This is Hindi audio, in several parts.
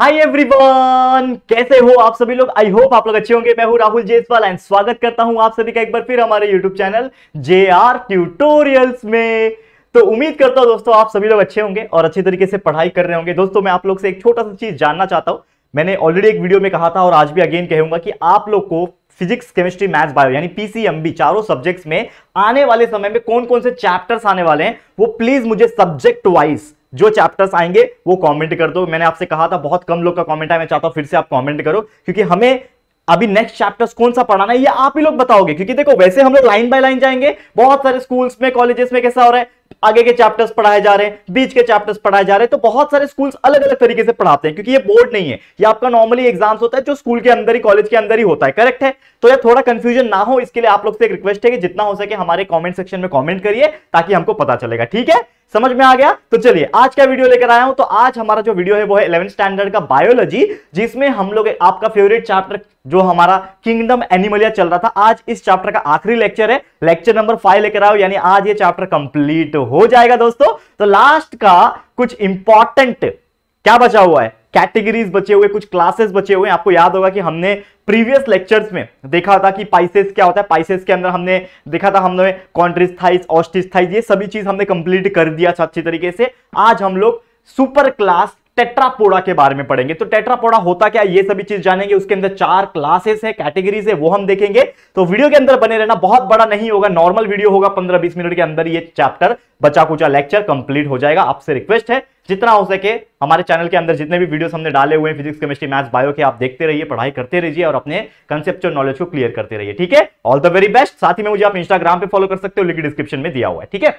हाय एवरीवन कैसे हो आप सभी लोग आई होप आप लोग अच्छे होंगे मैं हूं राहुल जेसवाल एंड स्वागत करता हूं आप सभी का एक बार फिर हमारे YouTube channel J R tutorials में तो उम्मीद करता हूं दोस्तों आप सभी लोग अच्छे होंगे और अच्छी तरीके से पढ़ाई कर रहे होंगे दोस्तों मैं आप लोग से एक छोटा सा चीज जानना चाहता हूं मैंने ऑलरेडी एक वीडियो में कहा था और आज भी अगेन कहूंगा कि आप लोग को फिजिक्स केमिस्ट्री मैथ्स बायो यानी पीसीएमबी चारों सब्जेक्ट्स में आने वाले समय में कौन कौन से चैप्टर्स आने वाले हैं वो प्लीज मुझे सब्जेक्ट वाइज जो चैप्टर्स आएंगे वो कमेंट कर दो मैंने आपसे कहा था बहुत कम लोग का कमेंट आया मैं चाहता हूं फिर से आप कमेंट करो क्योंकि हमें अभी नेक्स्ट चैप्टर्स कौन सा पढ़ाना है ये आप ही लोग बताओगे क्योंकि देखो वैसे हम लोग लाइन बाय लाइन जाएंगे बहुत सारे स्कूल्स में कॉलेजेस में कैसा हो रहा है आगे के चैप्टर्स पढ़ाए जा रहे हैं बीच के चैप्टर्स पढ़ाए जा रहे हैं तो बहुत सारे स्कूल्स अलग अलग तरीके से पढ़ाते हैं क्योंकि ये बोर्ड नहीं है ये आपका नॉर्मली एग्जाम्स होता है जो स्कूल के अंदर ही कॉलेज के अंदर ही होता है करेक्ट है तो ये थोड़ा कंफ्यूजन ना हो इसके लिए आप लोग से एक रिक्वेस्ट है कि जितना हो सके हमारे कॉमेंट सेक्शन में कॉमेंट करिए ताकि हमको पता चलेगा ठीक है समझ में आ गया तो चलिए आज का वीडियो लेकर आया हूं तो आज हमारा जो वीडियो है वो है इलेवन स्टैंडर्ड का बायोलॉजी जिसमें हम लोग आपका फेवरेट चैप्टर जो हमारा किंगडम एनिमलिया चल रहा था आज इस चैप्टर का आखिरी लेक्चर है लेक्चर नंबर फाइव लेकर आओ यानी आज ये चैप्टर कंप्लीट हो जाएगा दोस्तों तो लास्ट का कुछ इंपॉर्टेंट क्या बचा हुआ है कैटेगरीज बचे हुए कुछ क्लासेस बचे हुए आपको याद होगा कि हमने प्रीवियस लेक्चर्स में देखा था कि पाइसेस क्या होता है पाइसेस के अंदर हमने देखा था हमने कॉन्ट्रिस्थाइस ऑस्टिस्थाइस ये सभी चीज हमने कंप्लीट कर दिया था अच्छी तरीके से आज हम लोग सुपर क्लास टेट्रापोडा के बारे में पढ़ेंगे तो टेट्रापोडा होता क्या ये सभी चीज जानेंगे उसके अंदर चार क्लासेस है कैटेगरीज है वो हम देखेंगे तो वीडियो के अंदर बने रहना बहुत बड़ा नहीं होगा नॉर्मल वीडियो होगा पंद्रह बीस मिनट के अंदर ये चैप्टर बचा कुचा लेक्चर कंप्लीट हो जाएगा आपसे रिक्वेस्ट है जितना हो सके हमारे चैनल के अंदर जितने भी वीडियोस हमने डाले हुए हैं फिजिक्स केमिस्ट्री मैथ्स बायो के आप देखते रहिए पढ़ाई करते रहिए और अपने कंसेप्चुअल नॉलेज को क्लियर करते रहिए ठीक है ऑल द वेरी बेस्ट साथ ही में मुझे आप इंस्टाग्राम पे फॉलो कर सकते हो लिखी डिस्क्रिप्शन में दिया हुआ है ठीक है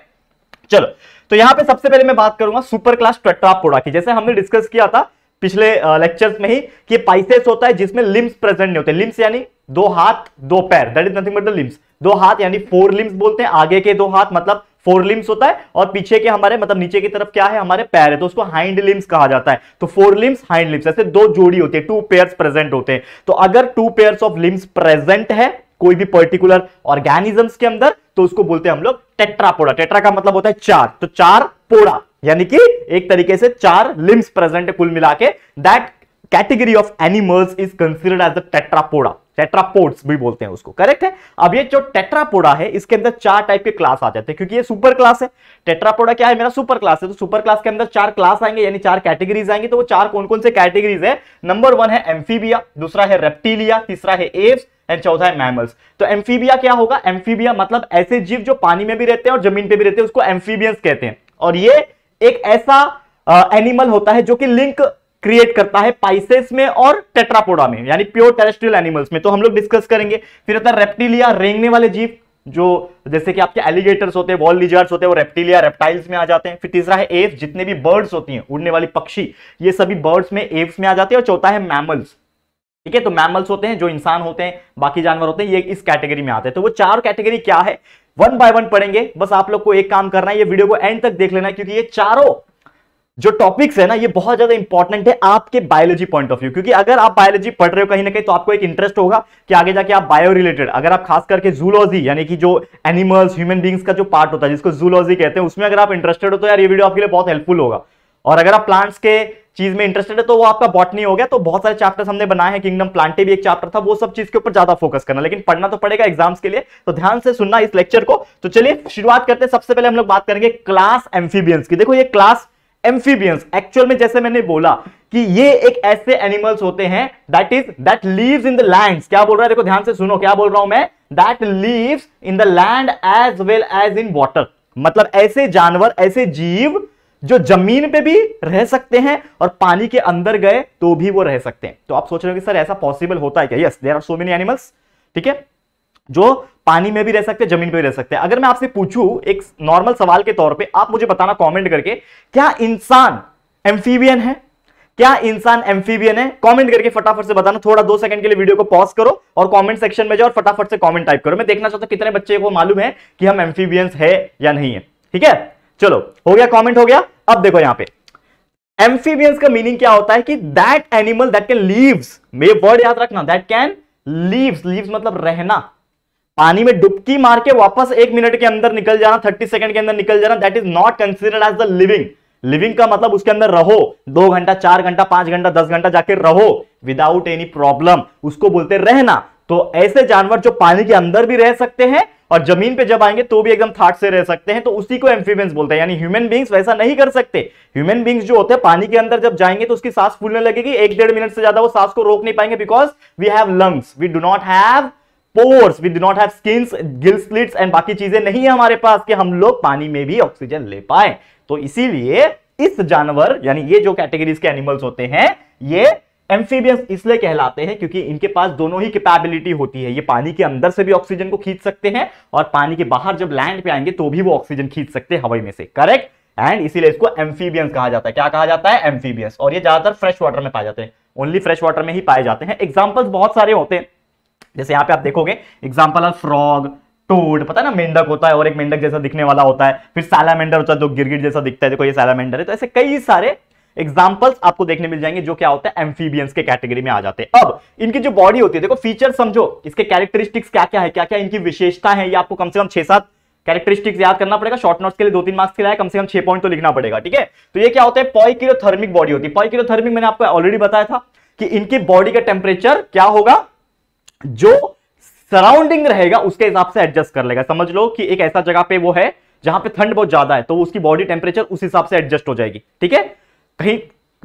चलो तो यहां पे सबसे पहले मैं बात करूंगा सुपर क्लास ट्रेट्रापोडा की जैसे हमने डिस्कस किया था पिछले लेक्चर्स में ही कि पाइसेस होता है जिसमें लिम्स प्रेजेंट नहीं होते लिम्स यानी दो हाथ दो पैर that is nothing but the limbs दो हाथ यानी फोर लिम्स बोलते हैं आगे के दो हाथ मतलब फोर लिम्स होता है और पीछे के हमारे मतलब नीचे की तरफ क्या है हमारे पैर है तो उसको हाइंड लिम्स कहा जाता है तो फोर लिम्स हाइंड लिम्स ऐसे दो जोड़ी होती है टू पेयर्स प्रेजेंट होते हैं तो अगर two pairs of limbs present है कोई भी पर्टिकुलर ऑर्गेनिजम्स के अंदर तो उसको बोलते हैं हम लोग टेट्रापोडा टेट्रा का मतलब होता है चार तो चार पोड़ा यानी कि एक तरीके से चार लिम्स प्रेजेंट है कुल मिला के that category of animals is considered as a tetrapoda tetrapods भी बोलते हैं उसको करेक्ट है अब ये जो टेट्रापोडा है इसके अंदर चार टाइप के क्लास आ जाते हैं क्योंकि ये सुपर क्लास है टेट्रापोडा क्या है मेरा सुपर क्लास है तो सुपर क्लास के अंदर चार क्लास आएंगे यानी चार कैटेगरीज आएंगे तो वो चार कौन कौन से कैटेगरीज है नंबर वन है एम्फीबिया दूसरा है रेप्टीलिया तीसरा है एव्स एंड चौथा है मैमल्स तो एम्फीबिया क्या होगा एम्फीबिया मतलब ऐसे जीव जो पानी में भी रहते हैं और जमीन पे भी रहते हैं उसको एम्फीबियंस कहते हैं और ये एक ऐसा एनिमल होता है जो कि लिंक क्रिएट करता है पाइसेस में और टेट्रापोडा में यानी प्योर टेरेस्ट्रियल एनिमल्स में तो हम लोग डिस्कस करेंगे फिर होता है रेप्टिलिया रेंगने वाले जीव जो जैसे कि आपके एलिगेटर्स होते हैं वॉल लिजर्ड्स होते हैं वो रेप्टिलिया रेप्टाइल्स में आ जाते हैं फिर तीसरा है एव्स जितने भी बर्ड्स होती हैं उड़ने वाली पक्षी ये सभी बर्ड्स में एव्स में आ जाते हैं और चौथा है मैमल्स ठीक है तो मैमल्स होते हैं जो इंसान होते हैं बाकी जानवर होते हैं ये इस कैटेगरी में आते हैं तो वो चार कैटेगरी क्या है वन बाय वन पढ़ेंगे बस आप लोग को एक काम करना है ये वीडियो को एंड तक देख लेना क्योंकि ये चारों जो टॉपिक्स है ना ये बहुत ज्यादा इंपॉर्टेंट है आपके बायोलॉजी पॉइंट ऑफ व्यू क्योंकि अगर आप बायोलॉजी पढ़ रहे हो कहीं ना कहीं तो आपको एक इंटरेस्ट होगा कि आगे जाके आप बायो रिलेटेड अगर आप खास करके जूलॉजी यानी कि जो एनिमल्स ह्यूमन बींग्स का जो पार्ट होता है जिसको जूलॉजी कहते हैं उसमें अगर आप इंटरेस्टेड हो तो यार ये वीडियो आपके लिए बहुत हेल्पफुल होगा और अगर आप प्लांट्स के चीज में इंटरेस्टेड है तो वो आपका बॉटनी हो गया तो बहुत सारे चैप्टर्स हमने बनाए हैं किंगडम प्लांटे भी एक चैप्टर था वो सब चीज के ऊपर ज्यादा फोकस करना लेकिन पढ़ना तो पड़ेगा एग्जाम्स के लिए तो ध्यान से सुनना इस लेक्चर को तो चलिए शुरुआत करते हैं सबसे पहले हम लोग बात करेंगे क्लास एम्फीबियंस की देखो ये क्लास एम्फीबियंस एक्चुअल में जैसे मैंने बोला कि ये एक ऐसे एनिमल्स होते हैं that is that live in the land क्या बोल रहा है देखो ध्यान से सुनो क्या बोल रहा हूं मैं that live in the land as well as in water मतलब ऐसे जानवर ऐसे जीव जो जमीन पे भी रह सकते हैं और पानी के अंदर गए तो भी वो रह सकते हैं तो आप सोच रहे हो कि सर ऐसा पॉसिबल होता है क्या yes there are so many animals ठीक है जो पानी में भी रह सकते हैं जमीन पे भी रह सकते हैं अगर मैं आपसे पूछूं एक नॉर्मल सवाल के तौर पे आप मुझे बताना कमेंट करके क्या इंसान एम्फीबियन है क्या इंसान एम्फीबियन है कमेंट करके फटाफट से बताना थोड़ा दो सेकंड के लिए वीडियो को पॉज करो और कमेंट सेक्शन में जाओ और फटाफट से कमेंट टाइप करो मैं देखना चाहता हूं कितने बच्चे को मालूम है कि हम एम्फीबियंस है या नहीं है ठीक है चलो हो गया कमेंट हो गया अब देखो यहां पे एम्फीबियंस का मीनिंग क्या होता है कि that animal that can lives मे वर्ड याद रखना दैट कैन लीव्स लीव्स मतलब रहना पानी में डुबकी मार के वापस एक मिनट के अंदर निकल जाना थर्टी सेकंड के अंदर निकल जाना that is not considered as the living living का मतलब उसके अंदर रहो दो घंटा चार घंटा पांच घंटा दस घंटा जाके रहो विदाउट एनी प्रॉब्लम उसको बोलते रहना तो ऐसे जानवर जो पानी के अंदर भी रह सकते हैं और जमीन पे जब आएंगे तो भी एकदम थाट से रह सकते हैं तो उसी को एम्फीबियंस बोलते हैं यानी ह्यूमन बींग्स वैसा नहीं कर सकते ह्यूमन बींग्स जो होते हैं पानी के अंदर जब जाएंगे तो उसकी सांस फूलने लगेगी एक डेढ़ मिनट से ज्यादा वो सांस को रोक नहीं पाएंगे because we have lungs we do not have pores we do not have skin gill slits and बाकी चीजें नहीं है हमारे पास कि हम लोग पानी में भी ऑक्सीजन ले पाए तो इसीलिए इस जानवर यानी ये जो कैटेगरीज के एनिमल्स होते हैं ये एम्फीबियंस इसलिए कहलाते हैं क्योंकि इनके पास दोनों ही कैपेबिलिटी होती है ये पानी के अंदर से भी ऑक्सीजन को खींच सकते हैं और पानी के बाहर जब लैंड पे आएंगे तो भी वो ऑक्सीजन खींच सकते हैं हवाई में से करेक्ट एंड इसीलिए इसको एम्फीबियंस कहा जाता है क्या कहा जाता है एम्फीबियंस और ये ज्यादातर फ्रेश वाटर में पाए जाते हैं ओनली फ्रेश वाटर में ही पाए जाते हैं एग्जाम्पल्स बहुत सारे होते हैं जैसे यहाँ पे आप देखोगे एग्जाम्पल है फ्रॉग टोड पता है ना मेंढक होता है और एक मेंढक जैसा दिखने वाला होता है फिर सैलामेंडर होता है जो तो गिरगिट जैसा दिखता है देखो ये सैलामेंडर है तो ऐसे कई सारे एग्जाम्पल्स आपको देखने मिल जाएंगे जो क्या होता है एम्फीबियंस के कैटेगरी में आ जाते हैं अब इनकी जो बॉडी होती है देखो फीचर समझो इसके कैरेक्टरिस्टिक्स क्या क्या है क्या क्या इनकी विशेषता है ये आपको कम से कम छह सात कैरेक्टरिस्टिक्स याद करना पड़ेगा शॉर्ट नोट्स के लिए दो तीन मार्क्स के लिए कम से कम छह पॉइंट तो लिखना पड़ेगा ठीक है तो ये क्या होता है पॉइकिलोथर्मिक बॉडी होती है पॉइकिलोथर्मिक मैंने आपको ऑलरेडी बताया था कि इनकी बॉडी का टेम्परेचर क्या होगा जो सराउंडिंग रहेगा उसके हिसाब से एडजस्ट कर लेगा समझ लो कि एक ऐसा जगह पे वो है जहां पे ठंड बहुत ज्यादा है तो उसकी बॉडी टेम्परेचर उस हिसाब से एडजस्ट हो जाएगी ठीक है कहीं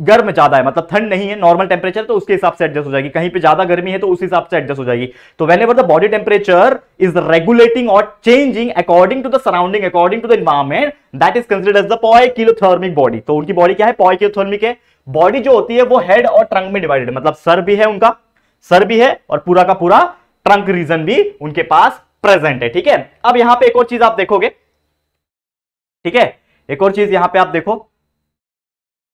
गर्म ज्यादा है मतलब ठंड नहीं है नॉर्मल टेम्परेचर तो उसके हिसाब से एडजस्ट हो जाएगी कहीं पे ज्यादा गर्मी है तो उस हिसाब से एडजस्ट हो जाएगी तो whenever the body temperature is regulating और changing according to the surrounding according to the environment that is consider as the poikilothermic body तो उनकी बॉडी क्या है पॉय किलोथर्मिक है बॉडी जो होती है वो हेड और ट्रंक में डिवाइडेड है मतलब सर भी है उनका सर भी है और पूरा का पूरा ट्रंक रीजन भी उनके पास प्रेजेंट है ठीक है अब यहां पर एक और चीज आप देखोगे ठीक है एक और चीज यहां पर आप देखो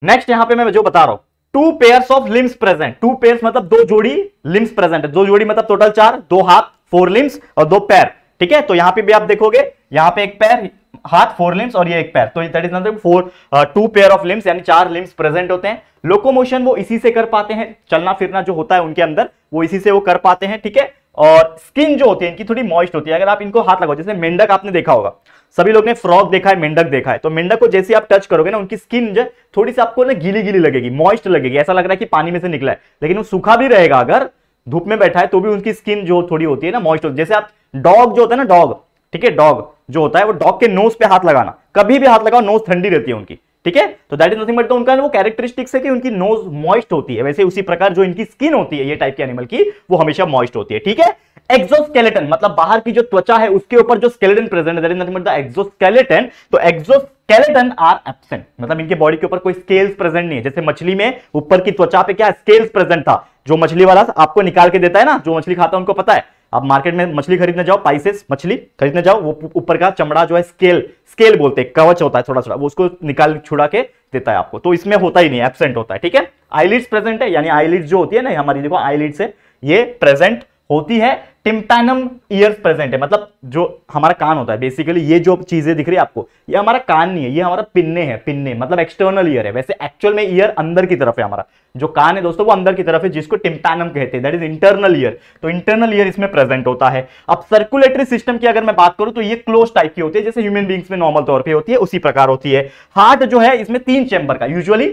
नेक्स्ट यहां पे मैं जो बता रहा हूं two pair of limbs present two pair मतलब दो जोड़ी लिम्स प्रेजेंट है दो जोड़ी मतलब टोटल चार दो हाथ फोर लिम्स और दो पैर ठीक है तो यहां पे भी आप देखोगे यहां पे एक पैर हाथ फोर लिम्स और ये एक पैर तो that is not four two pair of limbs यानी चार लिम्स प्रेजेंट होते हैं लोकोमोशन वो इसी से कर पाते हैं चलना फिरना जो होता है उनके अंदर वो इसी से वो कर पाते हैं ठीक है और स्किन जो होती है इनकी थोड़ी मॉइस्ट होती है अगर आप इनको हाथ लगाओ जैसे मेंढक आपने देखा होगा सभी लोग ने फ्रॉक देखा है मेंढक देखा है तो मेंढक को जैसे आप टच करोगे ना उनकी स्किन जो थोड़ी सी आपको ना गीली गीली लगेगी मॉइस्ट लगेगी ऐसा लग रहा है कि पानी में से निकला है लेकिन वो सूखा भी रहेगा अगर धूप में बैठा है तो भी उनकी स्किन जो थोड़ी होती है ना मॉइस्ट होती है जैसे आप डॉग जो होता है ना डॉग ठीक है डॉग जो होता है वो डॉग के नोज पे हाथ लगाना कभी भी हाथ लगाओ नोज ठंडी रहती है उनकी ठीक है तो दैट इज नथिंग बट तो उनका वो कैरेक्टरिस्टिक्स है कि उनकी नोज मॉइस्ट होती है वैसे उसी प्रकार जो इनकी स्किन होती है ये टाइप के एनिमल की वो हमेशा मॉइस्ट होती है ठीक है एक्सोस्केलेटन मतलब बाहर की जो त्वचा है उसके ऊपर जो स्केलेटन प्रेजेंट है दैट एक्सोस्केलेटन तो एक्सोस्केलेटन आर एब्सेंट मतलब इनके बॉडी के ऊपर कोई स्केल्स प्रेजेंट नहीं है जैसे मछली में ऊपर की त्वचा पे क्या स्केल्स प्रेजेंट था जो मछली वाला आपको निकाल के देता है ना जो मछली खाता है उनको पता है आप मार्केट में मछली खरीदने जाओ पाइसेस मछली खरीदने जाओ वो ऊपर का चमड़ा जो है स्केल स्केल बोलते हैं कवच होता है थोड़ा थोड़ा वो उसको निकाल छुड़ा के देता है आपको तो इसमें होता ही नहीं एबसेंट होता है ठीक है आईलिड्स प्रेजेंट है यानी आईलिड्स जो होती है ना हमारी देखो आईलिड्स है ये प्रेजेंट होती है टिम्पैनम ईयर्स प्रेजेंट है मतलब जो हमारा कान होता है बेसिकली ये जो चीजें दिख रही है आपको ये हमारा कान नहीं है ये हमारा पिन्ने है पिन्ने मतलब एक्सटर्नल ईयर है वैसे एक्चुअल में ईयर अंदर की तरफ है हमारा जो कान है दोस्तों वो अंदर की तरफ है जिसको टिम्पैनम कहते हैं दैट इज इंटरनल ईयर तो इंटरनल ईयर इसमें प्रेजेंट होता है अब सर्कुलेटरी सिस्टम की अगर मैं बात करूं तो ये क्लोज टाइप की होती है जैसे ह्यूमन बींग्स में नॉर्मल तौर पर होती है उसी प्रकार होती है हार्ट जो है इसमें तीन चैम्बर का यूजुअली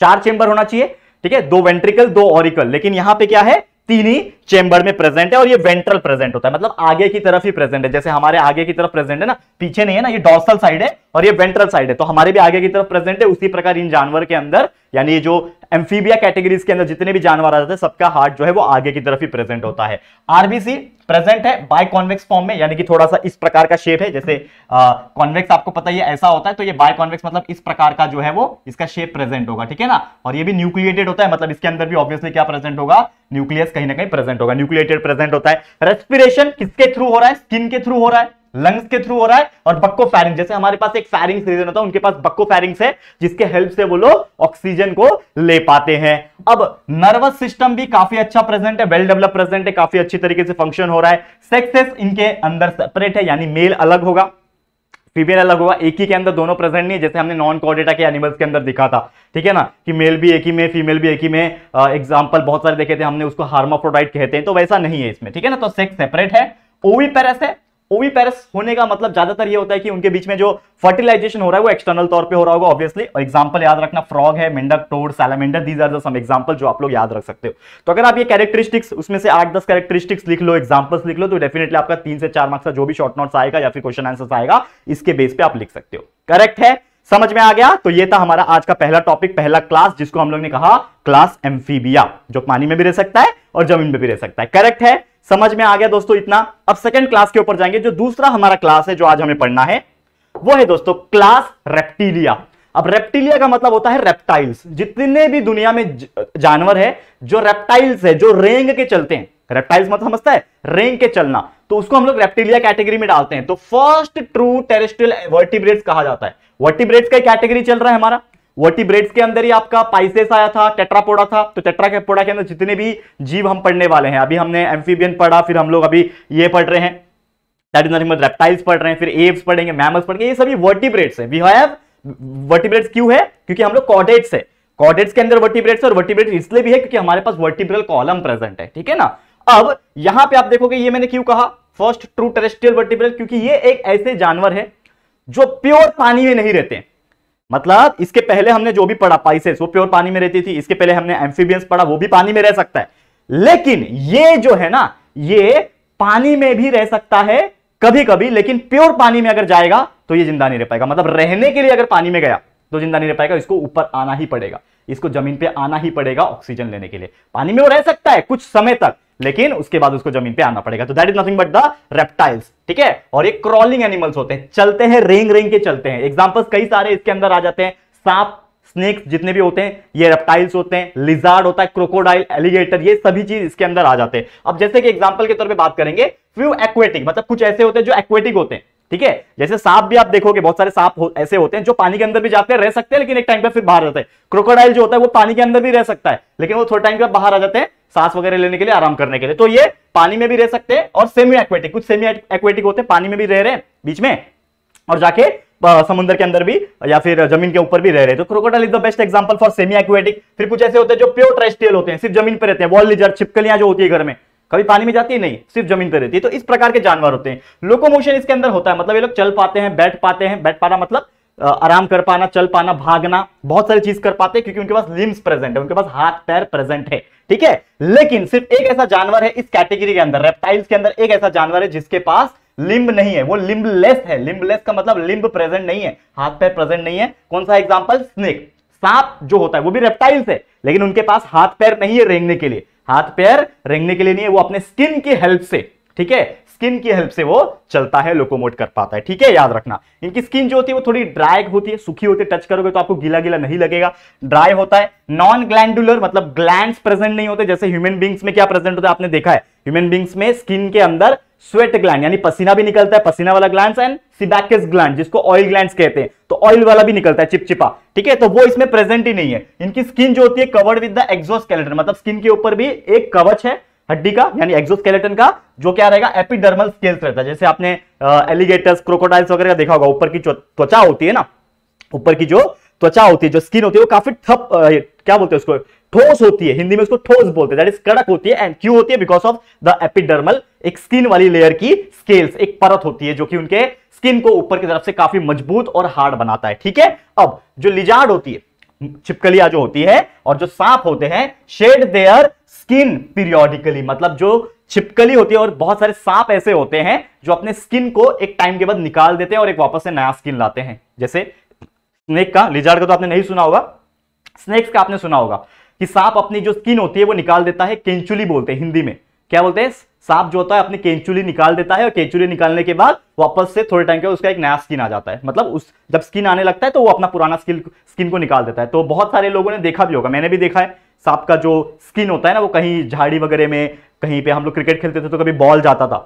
चार चैम्बर होना चाहिए ठीक है दो वेंट्रिकल दो ऑरिकल लेकिन यहां पे क्या है तीन ही चेंबर में प्रेजेंट है और ये वेंट्रल प्रेजेंट होता है मतलब आगे की तरफ ही प्रेजेंट है जैसे हमारे आगे की तरफ प्रेजेंट है ना पीछे नहीं है ना ये डॉसल साइड है और ये वेंट्रल साइड है तो हमारे भी आगे की तरफ प्रेजेंट है उसी प्रकार इन जानवर के अंदर यानी ये जो एम्फीबिया कैटेगरीज के अंदर जितने भी जानवर आ जाते हैं सबका हार्ट जो है वो आगे की तरफ ही प्रेजेंट होता है आरबीसी प्रेजेंट है बाय कॉन्वेक्स फॉर्म में यानी कि थोड़ा सा इस प्रकार का शेप है जैसे कॉन्वेक्स आपको पता ही ऐसा होता है तो ये बाय कॉन्वेक्स मतलब इस प्रकार का जो है वो इसका शेप प्रेजेंट होगा ठीक है ना और ये भी न्यूक्लिएटेड होता है मतलब इसके अंदर भी ऑब्वियसली क्या प्रेजेंट होगा न्यूक्लियस कहीं ना कहीं प्रेजेंट होगा न्यूक्लिएटेड प्रेजेंट होता है रेस्पिरेशन किसके थ्रू हो रहा है स्किन के थ्रू हो रहा है लंग्स के थ्रू हो रहा है और बक्को फैरिंग जैसे हमारे पास एक फैरिंग रीजन होता है उनके पास बक्को फैरिंग्स है जिसके हेल्प से वो लोग ऑक्सीजन को ले पाते हैं अब नर्वस सिस्टम भी काफी अच्छा प्रेजेंट है वेल डेवलप प्रेजेंट है काफी अच्छी तरीके से फंक्शन हो रहा है सेक्सेस इनके अंदर सेपरेट है यानी मेल अलग होगा फीमेल अलग होगा एक ही के अंदर दोनों प्रेजेंट नहीं है जैसे हमने नॉन कॉर्डेटा के एनिमल्स के अंदर दिखा था ठीक है ना कि मेल भी एक ही में फीमेल भी एक ही में एग्जाम्पल बहुत सारे देखे थे हमने उसको हार्माफ्रोडाइट कहते हैं तो वैसा नहीं है इसमें ठीक है ना तो सेक्स सेपरेट है ओवी पेरस है ओवीपेरस होने का मतलब ज्यादातर ये होता है कि उनके बीच में जो फर्टिलाइजेशन हो रहा है वो एक्सटर्नल तौर पे हो रहा होगा ऑब्वियसली और एग्जांपल याद रखना फ्रॉग है मेंढक toad salamander these are some example जो आप लोग याद रख सकते हो तो अगर आप ये कैरेक्टरिस्टिक्स उसमें से आठ दस कैरेक्टरिस्टिक्स लिख लो एग्जाम्पल्स लिख लो तो डेफिनेटली आपका तीन से चार मार्क्स का जो भी शॉर्ट नोट्स आएगा या फिर क्वेश्चन आंसर आएगा इसके बेस पे आप लिख सकते हो करेक्ट है समझ में आ गया तो ये था हमारा आज का पहला टॉपिक पहला क्लास जिसको हम लोग ने कहा क्लास एम्फीबिया जो पानी में भी रह सकता है और जमीन में भी रह सकता है करेक्ट है समझ में आ गया दोस्तों इतना अब सेकंड क्लास के ऊपर जाएंगे जो दूसरा हमारा क्लास है जो आज हमें पढ़ना है वो है दोस्तों क्लास रेप्टीलिया अब रेप्टीलिया का मतलब होता है रेप्टाइल्स जितने भी दुनिया में जानवर है जो रेप्टाइल्स है जो रेंग के चलते हैं रेप्टाइल्स मतलब समझता है रेंग के चलना तो उसको हम लोग रेप्टीलिया कैटेगरी में डालते हैं तो फर्स्ट ट्रू टेरेस्ट्रियल वर्टिब्रेट्स कहा जाता है वर्टिब्रेट्स का कैटेगरी चल रहा है हमारा वर्टिब्रेट्स के अंदर ही आपका पाइसेस आया था टेट्रापोडा था तो टेट्रा के पोडा के अंदर जितने भी जीव हम पढ़ने वाले हैं अभी हमने एम्फीबियन पढ़ा फिर हम लोग अभी ये पढ़ रहे हैं दैट इज नथिंग रेप्टाइल्स पढ़ रहे हैं फिर एव्स पढ़ेंगे मैमल्स पढ़ेंगे ये सभी वर्टिब्रेट्स हैं वी हैव वर्टिब्रेट्स क्यों है क्योंकि हम लोग कॉडेट्स है कॉडेट्स के अंदर वर्टिब्रेट्स और वर्टिब्रेट्स इसलिए भी है क्योंकि हमारे पास वर्टिब्रल कॉलम प्रेजेंट है ठीक है ना अब यहां पे आप देखोगे ये मैंने क्यों कहा फर्स्ट ट्रू टेरेस्ट्रियल वर्टिब्रल क्योंकि ये एक ऐसे जानवर है जो प्योर पानी में नहीं रहते मतलब इसके पहले हमने जो भी पढ़ा पाइसेस वो प्योर पानी में रहती थी इसके पहले हमने एम्फीबियंस पढ़ा वो भी पानी में रह सकता है लेकिन ये जो है ना ये पानी में भी रह सकता है कभी कभी लेकिन प्योर पानी में अगर जाएगा तो ये जिंदा नहीं रह पाएगा मतलब रहने के लिए अगर पानी में गया तो जिंदा नहीं रह पाएगा इसको ऊपर आना ही पड़ेगा इसको जमीन पे आना ही पड़ेगा ऑक्सीजन लेने के लिए पानी में वो रह सकता है कुछ समय तक लेकिन उसके बाद उसको जमीन पे आना पड़ेगा तो that is nothing but the reptiles ठीक है और ये क्रॉलिंग एनिमल्स होते हैं चलते हैं रेंग रेंग के चलते हैं एग्जाम्पल्स कई सारे इसके अंदर आ जाते हैं सांप स्नेक्स जितने भी होते हैं ये रेप्टाइल्स होते हैं लिजार्ड होता है क्रोकोडाइल एलिगेटर ये सभी चीज इसके अंदर आ जाते हैं अब जैसे कि एग्जाम्पल के तौर पर बात करेंगे फ्यू एक्वेटिक मतलब कुछ ऐसे होते हैं जो एक्वेटिक होते हैं ठीक है जैसे सांप भी आप देखोगे बहुत सारे सांप हो, ऐसे होते हैं जो पानी के अंदर भी जाते हैं रह सकते हैं लेकिन एक टाइम पर फिर बाहर रहते हैं क्रोकोडाइल जो होता है वो पानी के अंदर भी रह सकता है लेकिन वो थोड़े टाइम के बाद बाहर आ जाते हैं सांस वगैरह लेने के लिए आराम करने के लिए तो ये पानी में भी रह सकते हैं और सेमी एक्वेटिक कुछ सेमी एक्वेटिक होते हैं पानी में भी रह रहे हैं बीच में और जाके समुद्र के अंदर भी या फिर जमीन के ऊपर भी रह रहे तो crocodile is the best example for semi aquatic फिर कुछ ऐसे होते हैं जो प्योर ट्रेस्टियल होते हैं सिर्फ जमीन पर रहते हैं वॉल लिजर छिपकलियां जो होती है घर में कभी पानी में जाती है नहीं सिर्फ जमीन पर रहती है तो इस प्रकार के जानवर होते हैं लोकोमोशन इसके अंदर होता है मतलब ये लोग चल पाते हैं बैठ पाते हैं बैठ पाना मतलब आराम कर पाना चल पाना भागना बहुत सारी चीज कर पाते हैं क्योंकि उनके पास लिम्स प्रेजेंट है उनके पास हाथ पैर प्रेजेंट है ठीक है लेकिन सिर्फ एक ऐसा जानवर है इस कैटेगरी के अंदर रेप्टाइल्स के अंदर एक ऐसा जानवर है जिसके पास लिंब नहीं है वो लिंबलेस है लिंबलेस का मतलब लिंब प्रेजेंट नहीं है हाथ पैर प्रेजेंट नहीं है कौन सा एग्जाम्पल स्नेक सांप जो होता है वो भी रेप्टाइल्स है लेकिन उनके पास हाथ पैर नहीं है रेंगने के लिए हाथ पैर रेंगने के लिए नहीं है वो अपने स्किन की हेल्प से ठीक है स्किन की हेल्प से वो चलता है लोकोमोट कर पाता है ठीक है याद रखना इनकी स्किन जो होती है वो थोड़ी ड्राई होती है सूखी होती है टच करोगे तो आपको गीला गीला नहीं लगेगा ड्राई होता है नॉन ग्लैंडुलर मतलब ग्लैंड प्रेजेंट नहीं होते जैसे ह्यूमन बींग्स में क्या प्रेजेंट होता है आपने देखा है ह्यूमन बींग्स में स्किन के अंदर स्वेट ग्लैंड यानी पसीना भी निकलता है पसीना वाला ग्लैंड एंड सिबैकिस ग्लैंड जिसको ऑयल ग्लैंड कहते हैं तो ऑयल वाला भी निकलता है चिपचिपा ठीक है तो वो इसमें प्रेजेंट ही नहीं है इनकी स्किन जो होती है कवर्ड विद द एक्सोस्केलेटन मतलब स्किन के ऊपर भी एक कवच है हड्डी का यानी एक्सोस्केलेटन का जो क्या रहेगा एपिडर्मल स्केल्स रहता है जैसे आपने एलिगेटर्स क्रोकोडाइल्स वगैरह का देखा होगा ऊपर की त्वचा होती है ना ऊपर की जो त्वचा होती है जो स्किन होती है वो काफी थप क्या बोलते हैं उसको ठोस होती है हिंदी में उसको ठोस बोलते हैं कड़क होती है एंड क्यों होती है बिकॉज ऑफ द एपिडर्मल एक स्किन वाली लेयर की स्केल्स एक परत होती है जो कि उनके स्किन को ऊपर की तरफ से काफी मजबूत और हार्ड बनाता है ठीक है अब जो लिजार्ड होती है छिपकलियां जो होती है और जो सांप होते हैं शेड देयर स्किन पीरियोडिकली मतलब जो छिपकली होती है और बहुत सारे सांप ऐसे होते हैं जो अपने स्किन को एक टाइम के बाद निकाल देते हैं और एक वापस से नया स्किन लाते हैं जैसे स्नेक का लिजार्ड का तो आपने नहीं सुना होगा स्नेक्स का आपने सुना होगा कि सांप अपनी जो स्किन होती है वो निकाल देता है केंचुली बोलते हैं हिंदी में क्या बोलते हैं सांप जो होता है अपनी केंचुली निकाल देता है और केंचुली निकालने के बाद वापस से थोड़े टाइम के उसका एक नया स्किन आ जाता है मतलब उस जब स्किन आने लगता है तो वो अपना पुराना स्किन स्किन को निकाल देता है तो बहुत सारे लोगों ने देखा भी होगा मैंने भी देखा है सांप का जो स्किन होता है ना वो कहीं झाड़ी वगैरह में कहीं पे हम लोग क्रिकेट खेलते थे तो कभी बॉल जाता था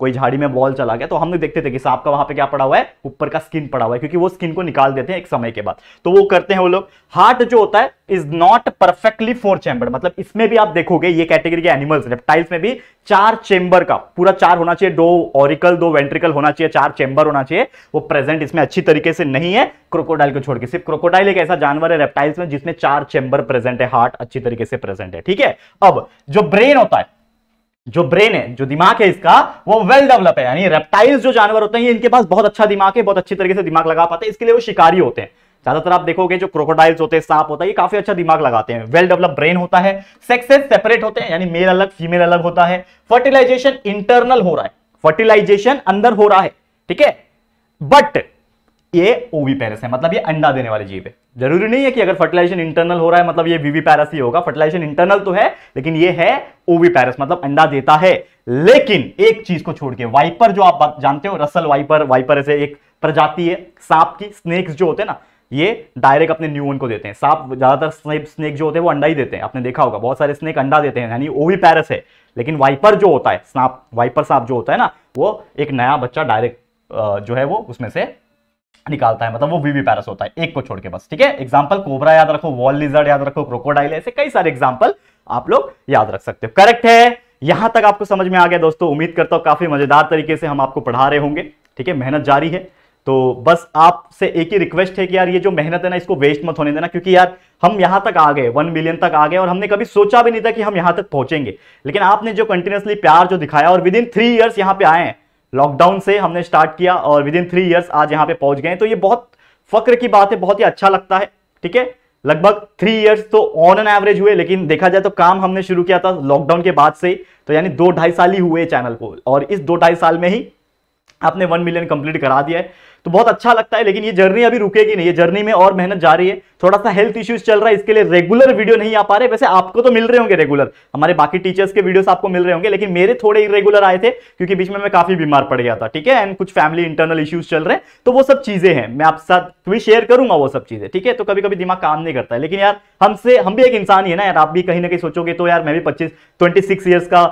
कोई झाड़ी में बॉल चला गया तो हम लोग देखते थे कि सांप का वहां पे क्या पड़ा हुआ है ऊपर का स्किन पड़ा हुआ है क्योंकि वो स्किन को निकाल देते हैं एक समय के बाद तो वो करते हैं वो लोग हार्ट जो होता है is not perfectly four chamber मतलब इसमें भी आप देखोगे ये कैटेगरी के एनिमल्स रेप्टाइल्स में भी चार चेंबर का पूरा चार होना चाहिए दो ऑरिकल दो वेंट्रिकल होना चाहिए चार चेंबर होना चाहिए वो प्रेजेंट इसमें अच्छी तरीके से नहीं है क्रोकोडाइल को छोड़ के सिर्फ क्रोकोडाइल एक ऐसा जानवर है रेप्टाइल्स में जिसमें चार चेंबर प्रेजेंट है हार्ट अच्छी तरीके से प्रेजेंट है ठीक है अब जो ब्रेन होता है जो ब्रेन है जो दिमाग है इसका वो वेल डेवलप है यानी रेप्टाइल्स जो जानवर होते हैं इनके पास बहुत अच्छा दिमाग है बहुत अच्छी तरीके से दिमाग लगा पाते हैं इसके लिए वो शिकारी होते हैं ज्यादातर आप देखोगे जो क्रोकोडाइल्स होते हैं सांप होता है ये काफी अच्छा दिमाग लगाते हैं वेल डेवलप ब्रेन होता है सेक्सेस सेपरेट होते हैं यानी मेल अलग फीमेल अलग होता है फर्टिलाइजेशन इंटरनल हो रहा है फर्टिलाइजेशन अंदर हो रहा है ठीक है बट ये ओवी पैरस है मतलब ये अंडा देने वाले जीव है जरूरी नहीं है कि अगर फर्टिलाइजेशन इंटरनल हो रहा है मतलब ये वीवी पैरस ही होगा फर्टिलाइजेशन इंटरनल तो है लेकिन ये है ओवी पैरस मतलब अंडा देता है लेकिन एक चीज को छोड़ के वाइपर जो आप जानते हो रसल वाइपर वाइपर ऐसे एक प्रजाति है सांप की स्नेक्स जो होते हैं ना ये डायरेक्ट अपने न्यून को देते हैं सांप ज्यादातर स्नेक जो होते हैं वो अंडा ही देते हैं आपने देखा होगा बहुत सारे स्नेक अंडा देते हैं यानी ओवी पैरस है लेकिन वाइपर जो होता है स्नाप वाइपर सांप जो होता है ना वो एक नया बच्चा डायरेक्ट जो है वो उसमें से निकालता है मतलब वो वीवी पैरस होता है एक को छोड़ के बस ठीक है एग्जाम्पल कोबरा याद रखो वॉल लिजर्ड याद रखो क्रोकोडाइल ऐसे कई सारे एग्जाम्पल आप लोग याद रख सकते हो करेक्ट है यहां तक आपको समझ में आ गया दोस्तों उम्मीद करता हूं काफी मजेदार तरीके से हम आपको पढ़ा रहे होंगे ठीक है मेहनत जारी है तो बस आपसे एक ही रिक्वेस्ट है कि यार ये जो मेहनत है ना इसको वेस्ट मत होने देना क्योंकि यार हम यहां तक आ गए वन मिलियन तक आ गए और हमने कभी सोचा भी नहीं था कि हम यहां तक पहुंचेंगे लेकिन आपने जो कंटिन्यूसली प्यार जो दिखाया और विद इन थ्री ईयर्स यहाँ पे आए हैं लॉकडाउन से हमने स्टार्ट किया और विद इन थ्री ईयर्स आज यहाँ पे पहुंच गए तो ये बहुत फक्र की बात है बहुत ही अच्छा लगता है ठीक है लगभग थ्री इयर्स तो ऑन एन एवरेज हुए लेकिन देखा जाए तो काम हमने शुरू किया था लॉकडाउन के बाद से तो यानी दो ढाई साल ही हुए चैनल को और इस दो ढाई साल में ही आपने वन मिलियन कंप्लीट करा दिया है तो बहुत अच्छा लगता है लेकिन ये जर्नी अभी रुकेगी नहीं ये जर्नी में और मेहनत जारी है थोड़ा सा हेल्थ इश्यूज चल रहा है इसके लिए रेगुलर वीडियो नहीं आ पा रहे वैसे आपको तो मिल रहे होंगे रेगुलर हमारे बाकी टीचर्स के वीडियोस आपको मिल रहे होंगे लेकिन मेरे थोड़े इरेगुलर आए थे क्योंकि बीच में मैं काफी बीमार पड़ गया था ठीक है एंड कुछ फैमिली इंटरनल इश्यूज चल रहे हैं तो वो सब चीजें हैं मैं आपके साथ भी शेयर करूंगा वो सब चीजें ठीक है तो कभी कभी दिमाग काम नहीं करता है लेकिन यार हमसे हम भी एक इंसान ही है ना यार आप भी कहीं ना कहीं सोचोगे तो यार मैं भी पच्चीस ट्वेंटी सिक्स का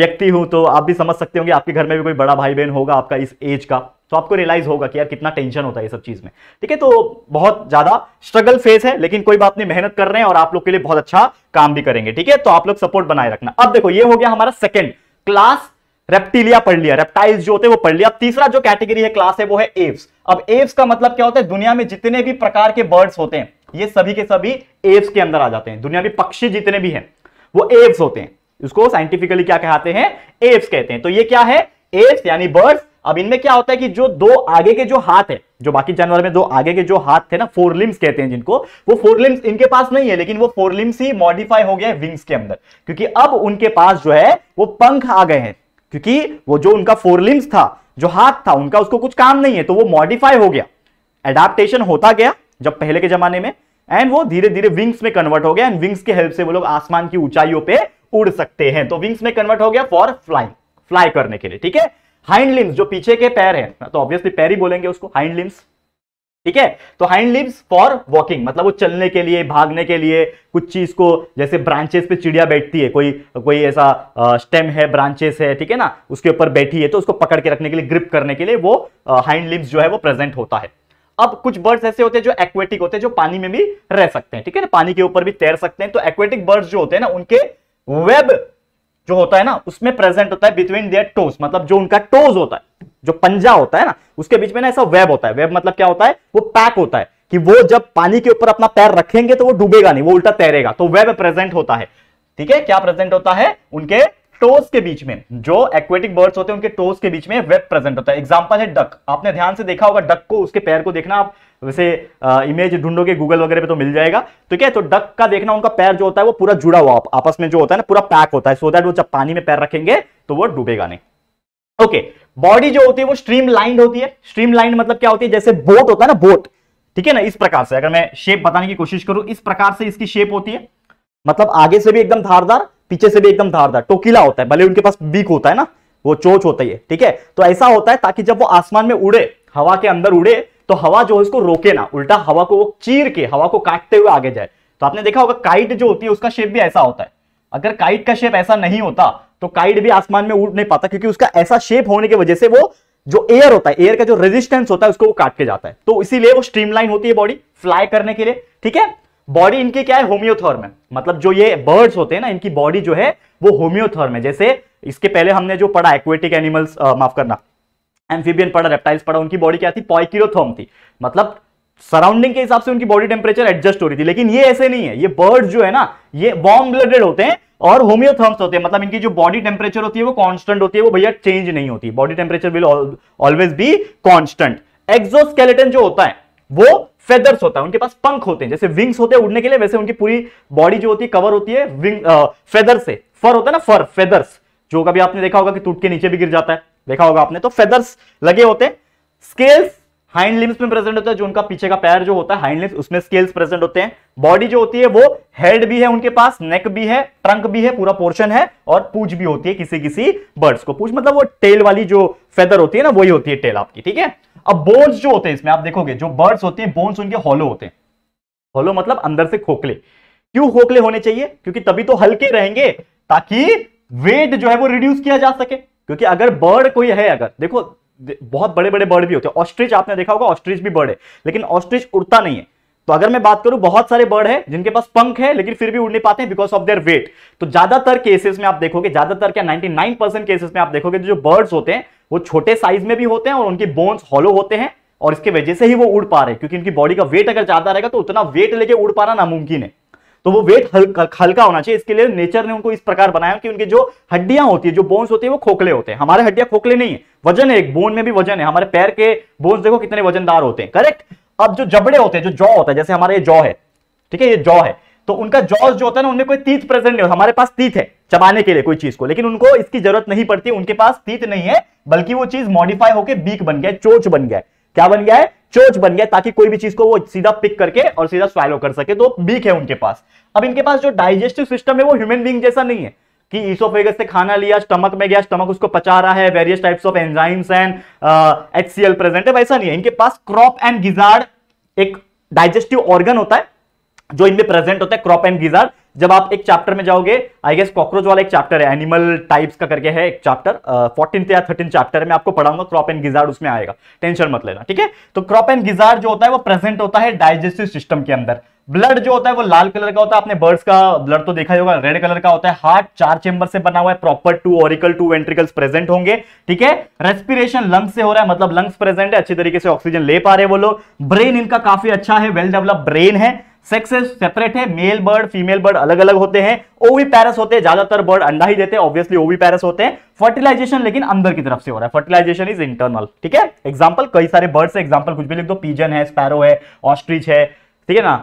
व्यक्ति हूं तो आप भी समझ सकते होंगे आपके घर में भी कोई बड़ा भाई बहन होगा आपका इस एज का तो आपको रियलाइज होगा कि यार कितना टेंशन होता है ये सब चीज में ठीक है तो बहुत ज्यादा स्ट्रगल फेज है लेकिन कोई बात नहीं मेहनत कर रहे हैं और आप लोग के लिए बहुत अच्छा काम भी करेंगे ठीक है तो आप लोग सपोर्ट बनाए रखना अब देखो ये हो गया हमारा सेकेंड क्लास रेप्टिलिया पढ़ लिया रेप्टाइल्स जो होते हैं वो पढ़ लिया अब तीसरा जो कैटेगरी है क्लास है वो है एव्स अब एव्स का मतलब क्या होता है दुनिया में जितने भी प्रकार के बर्ड्स होते हैं ये सभी के सभी एव्स के अंदर आ जाते हैं दुनिया में पक्षी जितने भी हैं वो एव्स होते हैं उसको साइंटिफिकली क्या कहते हैं एव्स कहते हैं तो ये क्या है एव्स यानी बर्ड्स अब इनमें क्या होता है कि जो दो आगे के जो हाथ है जो बाकी जानवर में दो आगे के जो हाथ थे ना फोर लिम्स कहते हैं जिनको वो फोर लिम्स इनके पास नहीं है लेकिन वो फोर लिम्स ही मॉडिफाई हो गया है विंग्स के अंदर क्योंकि अब उनके पास जो है वो पंख आ गए हैं क्योंकि वो जो उनका फोर लिम्स था जो हाथ था उनका उसको कुछ काम नहीं है तो वो मॉडिफाई हो गया एडाप्टेशन होता गया जब पहले के जमाने में एंड वो धीरे धीरे विंग्स में कन्वर्ट हो गया एंड विंग्स के हेल्प से वो लोग आसमान की ऊंचाइयों पे उड़ सकते हैं तो विंग्स में कन्वर्ट हो गया फॉर फ्लाइंग फ्लाई करने के लिए ठीक है हाइंड लिम्स जो पीछे के पैर है तो ऑब्वियसली पैर ही बोलेंगे उसको हाइंड लिम्स ठीक है तो हाइंड लिम्स फॉर वॉकिंग मतलब वो चलने के लिए भागने के लिए कुछ चीज को जैसे ब्रांचेस पे चिड़िया बैठती है कोई कोई ऐसा स्टेम है ब्रांचेस है ठीक है ना उसके ऊपर बैठी है तो उसको पकड़ के रखने के लिए ग्रिप करने के लिए वो हाइंड लिम्स जो है वो प्रेजेंट होता है अब कुछ बर्ड्स ऐसे होते हैं जो एक्वेटिक होते हैं जो पानी में भी रह सकते हैं ठीक है ना पानी के ऊपर भी तैर सकते हैं तो एक्वेटिक बर्ड्स जो होते हैं ना उनके वेब जो होता है ना उसमें प्रेजेंट होता है बिटवीन देयर टोज मतलब जो उनका टोज होता है जो पंजा होता है ना उसके बीच में ना ऐसा वेब होता है वेब मतलब क्या होता है वो पैक होता है कि वो जब पानी के ऊपर अपना पैर रखेंगे तो वो डूबेगा नहीं वो उल्टा तैरेगा तो वेब प्रेजेंट होता है ठीक है क्या प्रेजेंट होता है उनके टोस के बीच में जो एक्वेटिक बर्ड्स होते हैं उनके टोस के बीच में वेब प्रेजेंट होता है एग्जांपल है डक आपने ध्यान से देखा होगा डक को उसके पैर को देखना आप वैसे आ, इमेज ढूंढोगे गूगल वगैरह पे तो मिल जाएगा तो क्या तो डक का देखना उनका पैर जो होता है वो पूरा जुड़ा हुआ आपस में जो होता है ना पूरा पैक होता है सो दैट वो जब पानी में पैर रखेंगे तो वो डूबेगा नहीं ओके बॉडी जो होती है वो स्ट्रीम लाइन होती है स्ट्रीम लाइन मतलब क्या होती है जैसे बोट होता है ना बोट ठीक है ना इस प्रकार से अगर मैं शेप बताने की कोशिश करूं इस प्रकार से इसकी शेप होती है मतलब आगे से भी एकदम धारदार पीछे से भी एकदम धारदार टोकीला होता है भले उनके पास बीक होता है ना वो चोच होता है ठीक है तो ऐसा होता है ताकि जब वो आसमान में उड़े हवा के अंदर उड़े तो हवा जो है उसको रोके ना उल्टा हवा को वो चीर के हवा को काटते हुए आगे जाए तो आपने देखा होगा काइट जो होती है उसका शेप भी ऐसा होता है अगर काइट का शेप ऐसा नहीं होता तो काइट भी आसमान में उड़ नहीं पाता क्योंकि उसका ऐसा शेप होने की वजह से वो जो एयर होता है एयर का जो रेजिस्टेंस होता है उसको वो काट के जाता है तो इसीलिए वो स्ट्रीमलाइन होती है बॉडी फ्लाई करने के लिए ठीक है बॉडी इनकी क्या है होम्योथर्म है मतलब जो ये बर्ड्स होते हैं ना इनकी बॉडी जो है वो होम्योथर्म है जैसे इसके पहले हमने जो पढ़ा एक्वेटिक एनिमल्स माफ करना एम्फीबियन पढ़ा रेप्टाइल्स पढ़ा उनकी बॉडी क्या थी पॉइकिरोथर्म थी मतलब सराउंडिंग के हिसाब से उनकी बॉडी टेम्परेचर एडजस्ट हो रही थी लेकिन ये ऐसे नहीं है ये बर्ड जो है ना ये वॉर्म ब्लडेड होते हैं और होम्योथर्म्स होते हैं मतलब इनकी जो बॉडी टेम्परेचर होती है वो कांस्टेंट होती है वो भैया चेंज नहीं होती body temperature will always be constant exoskeleton जो होता है वो फेदर्स होता है उनके पास पंख होते हैं जैसे विंग्स होते हैं उड़ने के लिए वैसे उनकी पूरी बॉडी जो होती है कवर होती है विंग फेदर से फर होता है ना फर फेदर्स जो कभी आपने देखा होगा कि टूट के नीचे भी गिर जाता है देखा होगा आपने तो फेदर्स लगे होते स्केल्स हाइंड लिम्स में प्रेजेंट होता है जो उनका पीछे का पैर जो होता है हाइंड लिम्स उसमें स्केल्स प्रेजेंट होते हैं बॉडी जो होती है वो हेड भी है उनके पास नेक भी है ट्रंक भी है पूरा पोर्शन है और पूछ भी होती है किसी किसी बर्ड्स को पूछ मतलब वो टेल वाली जो फेदर होती है ना वही होती है टेल आपकी ठीक है अब बोन्स जो होते हैं इसमें आप देखोगे जो बर्ड्स होते हैं बोन्स उनके हॉलो होते हैं हॉलो मतलब अंदर से खोखले क्यों खोखले होने चाहिए क्योंकि तभी तो हल्के रहेंगे ताकि वेट जो है वो रिड्यूस किया जा सके क्योंकि अगर बर्ड कोई है अगर देखो बहुत बड़े बड़े बर्ड भी होते हैं ऑस्ट्रिच आपने देखा होगा ऑस्ट्रिच भी बर्ड है लेकिन ऑस्ट्रिच उड़ता नहीं है तो अगर मैं बात करूं बहुत सारे बर्ड है जिनके पास पंख है लेकिन फिर भी उड़ नहीं पाते हैं बिकॉज ऑफ देयर वेट तो ज्यादातर केसेस में आप देखोगे ज्यादातर क्या 99 परसेंट केसेस में आप देखोगे जो बर्ड्स होते हैं वो छोटे साइज में भी होते हैं और उनकी बोन्स हॉलो होते हैं और इसके वजह से ही वो उड़ पा रहे हैं क्योंकि उनकी बॉडी का वेट अगर ज्यादा रहेगा तो उतना वेट लेके उड़ पाना नामुमकिन है तो वो वेट हल्का होना चाहिए इसके लिए नेचर ने उनको इस प्रकार बनाया कि उनकी जो हड्डियां होती है जो बोन्स होती है वो खोखले होते हैं हमारे हड्डियां खोखले नहीं है वजन है एक बोन में भी वजन है हमारे पैर के बोन्स देखो कितने वजनदार होते हैं करेक्ट अब जो जबड़े होते हैं जो जॉ होता है जैसे हमारा ये जॉ है ठीक है ये जॉ है तो उनका जॉस जो होता है ना उनमें कोई तीत प्रेजेंट नहीं होता हमारे पास तीत है चबाने के लिए कोई चीज को लेकिन उनको इसकी जरूरत नहीं पड़ती उनके पास तीत नहीं है बल्कि वो चीज मॉडिफाई होकर बीक बन गया चोच बन गया क्या बन गया है चोच बन गया ताकि कोई भी चीज को वो सीधा पिक करके और सीधा स्वाइलो कर सके तो बीक है उनके पास अब इनके पास जो डाइजेस्टिव सिस्टम है वो ह्यूमन बींग जैसा नहीं है कि ईसोफेगस से खाना लिया स्टमक में गया स्टमक उसको पचा रहा है various types of enzymes and H C L present है वैसा नहीं है इनके पास क्रॉप एंड गिजार्ड एक डाइजेस्टिव ऑर्गन होता है जो इनमें प्रेजेंट होता है क्रॉप एंड गिजार जब आप एक चैप्टर में जाओगे आई गेस कॉकरोच वाला एक चैप्टर है एनिमल टाइप्स का करके है एक चैप्टर फोर्टीन या थर्टीन चैप्टर में आपको पढ़ाऊंगा क्रॉप एंड गिजार उसमें आएगा टेंशन मत लेना ठीक है तो क्रॉप एंड गिजार जो होता है वो प्रेजेंट होता है डाइजेस्टिव सिस्टम के अंदर ब्लड जो होता है वो लाल कलर का होता है आपने बर्ड्स का ब्लड तो देखा ही होगा रेड कलर का होता है हार्ट चार चेंबर से बना हुआ है proper two auricle two ventricles present होंगे ठीक है रेस्पिरेशन लंग्स से हो रहा है मतलब लंग्स प्रेजेंट है अच्छी तरीके से ऑक्सीजन ले पा रहे हैं वो लोग ब्रेन इनका काफी अच्छा है वेल डेवलप ब्रेन है सेक्सेस सेपरेट है मेल बर्ड फीमेल बर्ड अलग अलग होते हैं ओवी पैरस होते हैं ज्यादातर बर्ड अंडा ही देते हैं ऑब्वियसली ओवी पैरस होते हैं फर्टिलाइजेशन लेकिन अंदर की तरफ से हो रहा है फर्टिलाइजेशन इज इंटरनल ठीक है एग्जाम्पल कई सारे बर्ड से एग्जाम्पल कुछ भी लिख दो पीजन है स्पैरो है ऑस्ट्रिच है ठीक है ना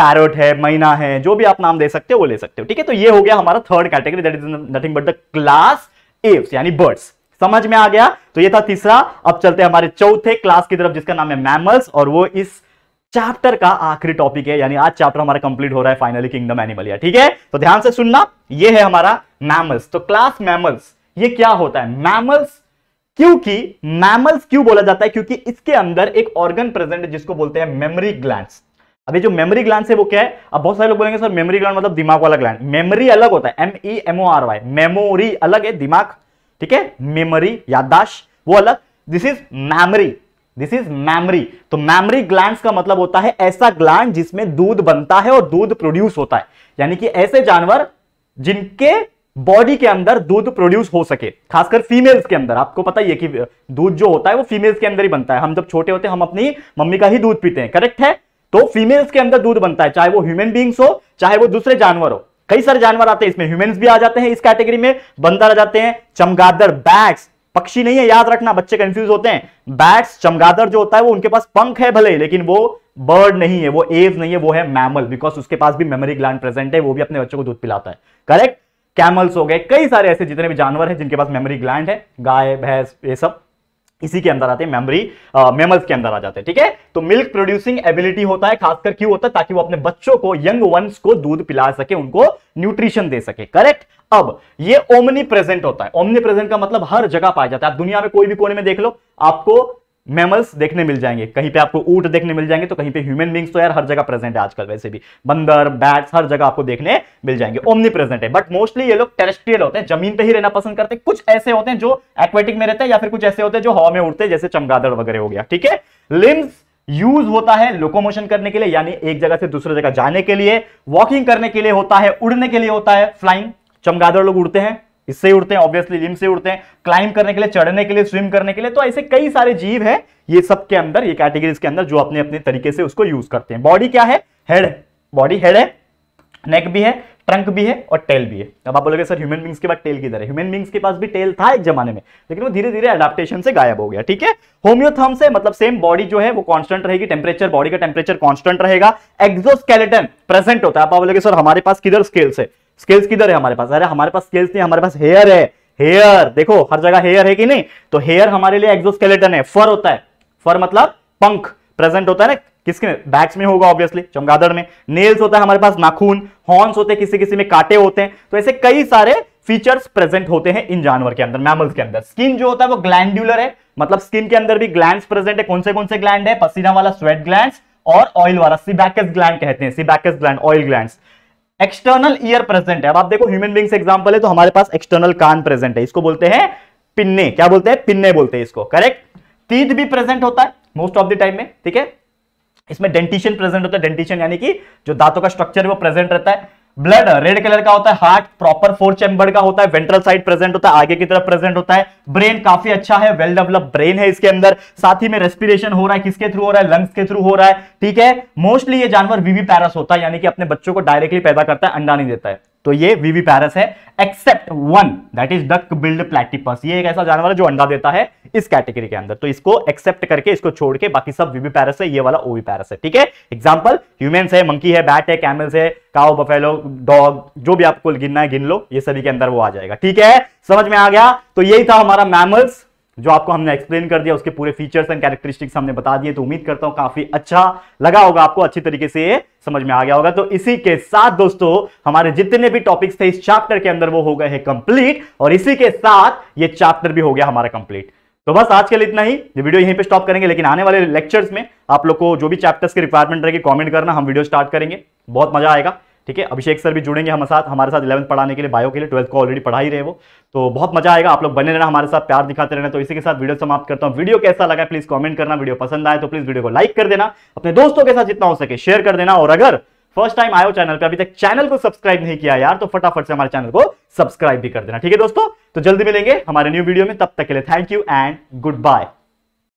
पैरोट है मैना है जो भी आप नाम दे सकते हो वो ले सकते हो ठीक है तो ये हो गया हमारा third category that is nothing but the class aves यानी बर्ड्स समझ में आ गया तो ये था तीसरा अब चलते हैं हमारे चौथे क्लास की तरफ जिसका नाम है मैमल्स और वो इस चैप्टर का आखिरी टॉपिक है यानी आज चैप्टर हमारा कंप्लीट हो रहा है फाइनली किंगडम एनिमलिया ठीक है तो ध्यान से सुनना ये है हमारा मैमल्स तो क्लास मैमल्स ये क्या होता है मैमल्स क्योंकि मैमल्स क्यों बोला जाता है क्योंकि इसके अंदर एक ऑर्गन प्रेजेंट है जिसको बोलते हैं मेमरी ग्लैंड अभी जो मेमरी ग्लैंड है वो क्या है अब बहुत सारे लोग बोलेंगे सर मेमरी ग्लैंड मतलब दिमाग वाला ग्लैंड मेमरी अलग होता है M E M R Y memory अलग है दिमाग ठीक है मेमरी याददाश्त वो अलग this is mammary this is mammary तो मैमरी ग्लैंड का मतलब होता है ऐसा ग्लैंड जिसमें दूध बनता है और दूध प्रोड्यूस होता है यानी कि ऐसे जानवर जिनके बॉडी के अंदर दूध प्रोड्यूस हो सके खासकर फीमेल्स के अंदर आपको पता ही है कि दूध जो होता है वो फीमेल्स के अंदर ही बनता है हम जब छोटे होते हैं हम अपनी मम्मी का ही दूध पीते हैं करेक्ट है तो फीमेल्स के अंदर दूध बनता है चाहे वो ह्यूमन बींग्स हो चाहे वो दूसरे जानवर हो कई सारे जानवर आते हैं इसमें ह्यूमेंस भी आ जाते हैं इस कैटेगरी में बंदर आ जाते हैं चमगादड़ बैग्स पक्षी नहीं है याद रखना बच्चे कंफ्यूज होते हैं बैट्स चमगादड़ जो होता है वो उनके पास पंख है भले लेकिन वो बर्ड नहीं है वो एव नहीं है वो है मैमल बिकॉज उसके पास भी मेमोरी ग्लैंड प्रेजेंट है वो भी अपने बच्चों को दूध पिलाता है करेक्ट कैमल्स हो गए कई सारे ऐसे जितने भी जानवर है जिनके पास मेमोरी ग्लैंड है गाय भैंस ये सब इसी के अंदर आते हैं मेमोरी मेमल्स के अंदर आ जाते हैं ठीक है तो मिल्क प्रोड्यूसिंग एबिलिटी होता है खासकर क्यों होता है ताकि वो अपने बच्चों को यंग वंस को दूध पिला सके उनको न्यूट्रिशन दे सके करेक्ट अब ये ओमनी प्रेजेंट होता है ओमनी प्रेजेंट का मतलब हर जगह पाया जाता है आप दुनिया में कोई भी कोने में देख लो आपको मैमल्स देखने मिल जाएंगे कहीं पे आपको ऊट देखने मिल जाएंगे तो कहीं पे ह्यूमन बींग्स तो यार हर जगह प्रेजेंट है आजकल वैसे भी बंदर बैट्स हर जगह आपको देखने मिल जाएंगे ओमनी प्रेजेंट है बट मोस्टली ये लोग टेरेस्ट्रियल होते हैं जमीन पे ही रहना पसंद करते हैं कुछ ऐसे होते हैं जो एक्वेटिक में रहते हैं या फिर कुछ ऐसे होते हैं जो हवा में उड़ते हैं जैसे चमगादड़ वगैरह हो गया ठीक है लिम्स यूज होता है लोकोमोशन करने के लिए यानी एक जगह से दूसरे जगह जाने के लिए वॉकिंग करने के लिए होता है उड़ने के लिए होता है फ्लाइंग चमगादड़ लोग उड़ते हैं इससे उड़ते हैं ऑब्वियसली लिम से उड़ते हैं क्लाइंब करने के लिए चढ़ने के लिए स्विम करने के लिए तो ऐसे कई सारे जीव है ये सब के अंदर ये कैटेगरीज के अंदर जो अपने अपने तरीके से उसको यूज करते हैं बॉडी क्या है हेड बॉडी हेड है नेक भी है ट्रंक भी है और टेल भी है अब आप बोलोगे सर ह्यूमन बींग्स के बाद टेल किधर है ह्यूमन बींग्स के पास भी टेल था एक जमाने में लेकिन वो धीरे धीरे अडाप्टेशन से गायब हो गया ठीक है होम्योथर्म से मतलब सेम बॉडी जो है वो कांस्टेंट रहेगी टेम्परेचर बॉडी का टेम्परेचर कांस्टेंट रहेगा एक्सोस्केलेटन प्रेजेंट होता है आप बोलोगे सर हमारे पास किधर स्केल्स है स्किल्स किधर है हमारे पास अरे हमारे पास स्किल्स नहीं हमारे पास हेयर है हेयर देखो हर जगह हेयर है कि नहीं तो हेयर हमारे लिए एक्सोस्केलेटन है फर होता है फर मतलब पंख प्रेजेंट होता है ना किसके में बैक्स में होगा ऑब्वियसली चमगादड़ में नेल्स होता है हमारे पास नाखून हॉर्न्स होते हैं किसी किसी में कांटे होते हैं तो ऐसे कई सारे फीचर्स प्रेजेंट होते हैं इन जानवर के अंदर मैमल्स के अंदर स्किन जो होता है वो ग्लैंडुलर है मतलब स्किन के अंदर भी ग्लैंड प्रेजेंट है कौन से कौन से ग्लैंड है पसीना वाला स्वेट ग्लैंड और ऑयल वाला सीबैकस ग्लैंड कहते हैं sebaceous gland oil gland external ear present है अब आप देखो ह्यूमन बींग्स एग्जाम्पल है तो हमारे पास एक्सटर्नल कान प्रेजेंट है इसको बोलते हैं पिन्ने क्या बोलते हैं पिन्ने बोलते हैं इसको करेक्ट तीत भी प्रेजेंट होता है मोस्ट ऑफ द टाइम में ठीक है इसमें डेंटिशन प्रेजेंट होता है डेंटिशन यानी कि जो दांतों का स्ट्रक्चर है वो प्रेजेंट रहता है ब्लड रेड कलर का होता है हार्ट प्रॉपर फोर चैम्बर का होता है वेंट्रल साइड प्रेजेंट होता है आगे की तरफ प्रेजेंट होता है ब्रेन काफी अच्छा है वेल डेवलप ब्रेन है इसके अंदर साथ ही में रेस्पिरेशन हो रहा है किसके थ्रू हो रहा है लंग्स के थ्रू हो रहा है ठीक है मोस्टली ये जानवर वीवी पैरस होता है यानी कि अपने बच्चों को डायरेक्टली पैदा करता है अंडा नहीं देता है तो ये वीवी पैरस है except one that is duck billed platypus ये एक ऐसा जानवर है जो अंडा देता है इस कैटेगरी के अंदर तो इसको एक्सेप्ट करके इसको छोड़ के बाकी सब वीवी पैरस है ये वाला ओवी पैरस है ठीक है एग्जाम्पल ह्यूमेंस है मंकी है बैट है कैमल्स है काओ बफेलो डॉग जो भी आपको गिनना है गिन लो ये सभी के अंदर वो आ जाएगा ठीक है समझ में आ गया तो यही था हमारा मैमल्स जो आपको हमने एक्सप्लेन कर दिया उसके पूरे फीचर्स एंड कैरेक्टरिस्टिक्स हमने बता दिए तो उम्मीद करता हूं काफी अच्छा लगा होगा आपको अच्छी तरीके से समझ में आ गया होगा तो इसी के साथ दोस्तों हमारे जितने भी टॉपिक्स थे इस चैप्टर के अंदर वो हो गए हैं कंप्लीट और इसी के साथ ये चैप्टर भी हो गया हमारा कंप्लीट तो बस आज के लिए इतना ही ये वीडियो यहीं पे स्टॉप करेंगे लेकिन आने वाले लेक्चर्स में आप लोग को जो भी चैप्टर्स के रिक्वायरमेंट रहेगी कमेंट करना हम वीडियो स्टार्ट करेंगे बहुत मजा आएगा ठीक है अभिषेक सर भी जुड़ेंगे हमारे साथ हमारे साथ इलेवंथ पढ़ाने के लिए बायो के लिए ट्वेल्थ को ऑलरेडी पढ़ा ही रहे वो तो बहुत मजा आएगा आप लोग बने रहना हमारे साथ प्यार दिखाते रहना तो इसी के साथ वीडियो समाप्त करता हूँ वीडियो कैसा लगा प्लीज कॉमेंट करना वीडियो पसंद आए तो प्लीज वीडियो को लाइक कर देना अपने दोस्तों के साथ जितना हो सके शेयर कर देना और अगर फर्स्ट टाइम आयो चैनल पर अभी तक चैनल को सब्सक्राइब नहीं किया यार तो फटाफट से हमारे चैनल को सब्सक्राइब भी कर देना ठीक है दोस्तों तो जल्दी मिलेंगे हमारे न्यू वीडियो में तब तक के लिए thank you and good bye